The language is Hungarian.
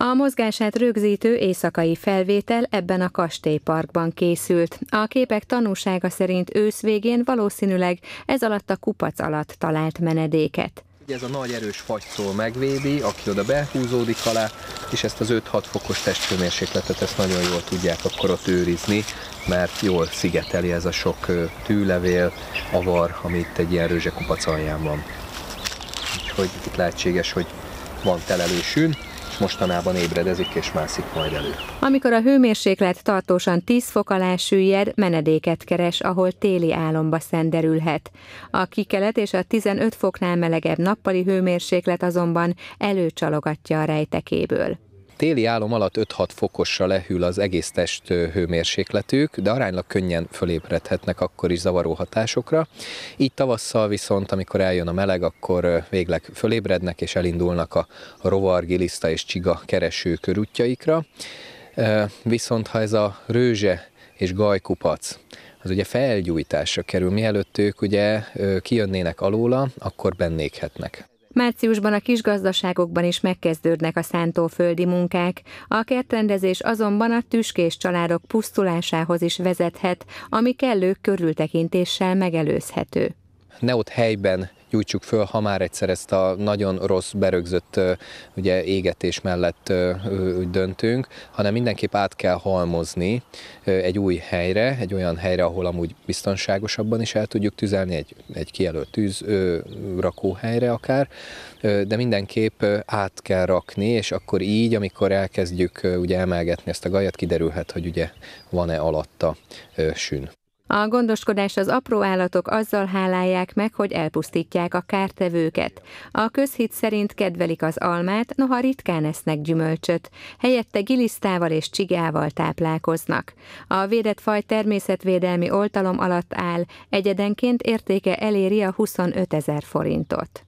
A mozgását rögzítő éjszakai felvétel ebben a kastélyparkban készült. A képek tanúsága szerint ősz végén valószínűleg ez alatt a kupac alatt talált menedéket ez a nagy erős fagytól megvédi, aki oda behúzódik alá, és ezt az 5-6 fokos testfőmérsékletet ezt nagyon jól tudják akkor ott őrizni, mert jól szigeteli ez a sok tűlevél, avar, ami itt egy ilyen rőzsekupac alján van. Úgyhogy itt lehetséges, hogy van telelősűn, mostanában ébredezik és mászik majd elő. Amikor a hőmérséklet tartósan 10 fok alá süllyed, menedéket keres, ahol téli álomba szenderülhet. A kikelet és a 15 foknál melegebb nappali hőmérséklet azonban előcsalogatja a rejtekéből. Téli álom alatt 5-6 fokosra lehűl az egész test hőmérsékletük, de aránylag könnyen fölébredhetnek akkor is zavaró hatásokra. Így tavasszal viszont, amikor eljön a meleg, akkor végleg fölébrednek és elindulnak a rovar, giliszta és csiga kereső körútjaikra. Viszont ha ez a rőzse és gajkupac az ugye felgyújtásra kerül, mielőtt ők ugye kijönnének alóla, akkor bennékhetnek. Márciusban a kisgazdaságokban is megkezdődnek a szántóföldi munkák. A kertrendezés azonban a tüskés családok pusztulásához is vezethet, ami kellő körültekintéssel megelőzhető. Ne ott helyben gyújtsuk föl, ha már egyszer ezt a nagyon rossz, berögzött ugye, égetés mellett döntünk, hanem mindenképp át kell halmozni egy új helyre, egy olyan helyre, ahol amúgy biztonságosabban is el tudjuk tüzelni, egy, egy kijelölt tűz rakóhelyre akár, de mindenképp át kell rakni, és akkor így, amikor elkezdjük ugye emelgetni ezt a gajat, kiderülhet, hogy ugye van-e alatta sűn. A gondoskodás az apró állatok azzal hálálják meg, hogy elpusztítják a kártevőket. A közhit szerint kedvelik az almát, noha ritkán esznek gyümölcsöt. Helyette gilisztával és csigával táplálkoznak. A védett faj természetvédelmi oltalom alatt áll, egyedenként értéke eléri a 25 ezer forintot.